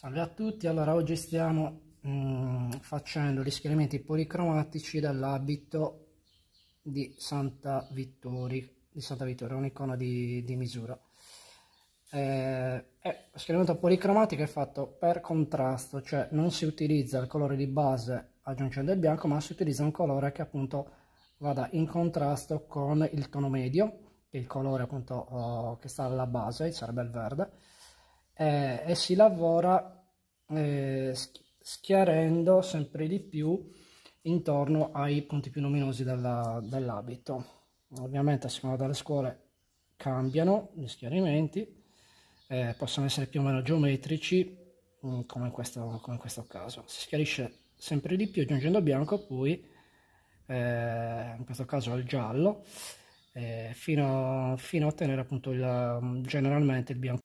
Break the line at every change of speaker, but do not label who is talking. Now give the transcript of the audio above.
Salve a tutti, allora oggi stiamo mm, facendo gli schieramenti policromatici dell'abito di Santa Vittoria, di Santa Vittoria, un'icona di, di, misura. Eh, eh, lo schieramento policromatico è fatto per contrasto, cioè non si utilizza il colore di base aggiungendo il bianco, ma si utilizza un colore che appunto vada in contrasto con il tono medio, il colore appunto oh, che sta alla base, sarebbe il verde, eh, e si lavora eh, schiarendo sempre di più intorno ai punti più luminosi dell'abito. Dell Ovviamente a seconda delle scuole cambiano gli schiarimenti, eh, possono essere più o meno geometrici mm, come, in questo, come in questo caso. Si schiarisce sempre di più aggiungendo bianco poi eh, in questo caso al giallo eh, fino, fino, a ottenere appunto il, mm, generalmente il bianco